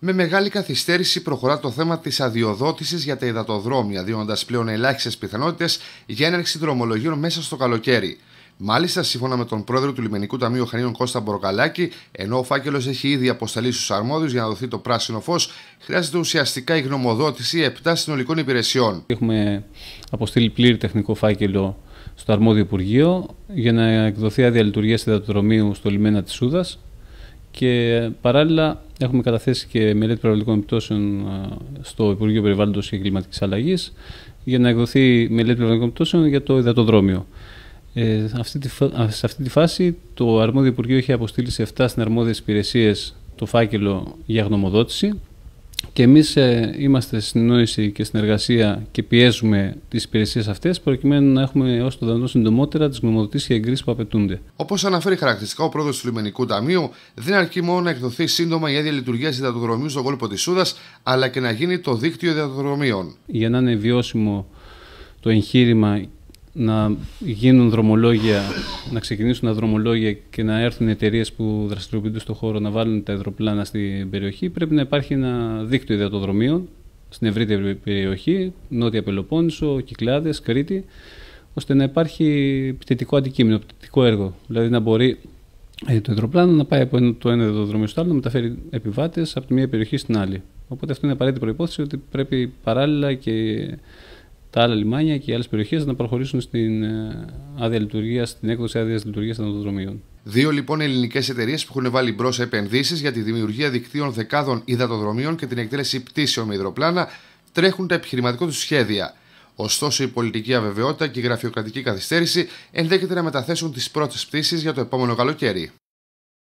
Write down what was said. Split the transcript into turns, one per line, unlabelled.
Με μεγάλη καθυστέρηση προχωρά το θέμα της αδειοδότησης για τα υδατοδρόμια, δίνοντας πλέον ελάχιστες πιθανότητες για έναρξη δρομολογίων μέσα στο καλοκαίρι. Μάλιστα, σύμφωνα με τον πρόεδρο του Λιμενικού Ταμείου Χανίων Κώστα Μποροκαλάκη, ενώ ο φάκελος έχει ήδη αποσταλεί στους αρμόδιους για να δοθεί το πράσινο φως, χρειάζεται ουσιαστικά η γνωμοδότηση 7 συνολικών υπηρεσιών.
Έχουμε αποστείλει πλήρη τεχνικό φάκελο στο αρμόδιο Υπουργείο για να εκδοθεί άδεια λειτουργίας υδατοδρομίου στο λιμένα της Σούδας και παράλληλα Έχουμε καταθέσει και μελέτη πραγματικών επιπτώσεων στο Υπουργείο Περιβάλλοντος και Κλιματικής Αλλαγής για να εκδοθεί μελέτη παραγωγικών επιπτώσεων για το υδατοδρόμιο. Ε, αυτή τη, σε αυτή τη φάση, το αρμόδιο Υπουργείο έχει αποστείλει σε 7 συναρμόδιες υπηρεσίες το φάκελο για γνωμοδότηση. Και εμείς ε, είμαστε συνεννόηση και συνεργασία και πιέζουμε τις υπηρεσίες αυτές προκειμένου να έχουμε ω το δυνατόν συντομότερα τις γνωμοδοτήσεις και εγκρίσεις που απαιτούνται.
Όπως αναφέρει χαρακτηριστικά ο πρόεδρος του Λιμενικού Ταμείου, δεν αρκεί μόνο να εκδοθεί σύντομα η άδεια λειτουργίας υδατοδρομίου στον κόλπο της Σούδας, αλλά και να γίνει το δίκτυο υδατοδρομίων. Για να είναι βιώσιμο
το εγχείρημα να γίνουν δρομολόγια, να ξεκινήσουν τα δρομολόγια και να έρθουν εταιρείες που δραστηριοποιούνται στον χώρο να βάλουν τα αεροπλάνα στην περιοχή, πρέπει να υπάρχει ένα δίκτυο υδατοδρομίων στην ευρύτερη περιοχή, Νότια Πελοπόννησο, Κυκλάδες, Κρήτη, ώστε να υπάρχει πτυτικό αντικείμενο, πτυτικό έργο. Δηλαδή να μπορεί ε, το αεροπλάνο να πάει από το ένα αεροδρόμιο στο άλλο, να μεταφέρει επιβάτες από τη μία περιοχή στην άλλη. Οπότε αυτό είναι απαραίτητη προπόθεση ότι πρέπει παράλληλα και τα άλλα λιμάνια και οι άλλες περιοχές να προχωρήσουν στην ε, άδεια στην έκδοση άδειας λειτουργίας
των Δύο λοιπόν ελληνικές εταιρείες που έχουν βάλει μπρος επενδύσεις για τη δημιουργία δικτύων δεκάδων υδατοδρομίων και την εκτέλεση πτήσεων με υδροπλάνα τρέχουν τα επιχειρηματικό τους σχέδια. Ωστόσο, η πολιτική αβεβαιότητα και η γραφειοκρατική καθυστέρηση ενδέχεται να μεταθέσουν τις πρώτες πτήσεις για το επόμενο καλοκαίρι.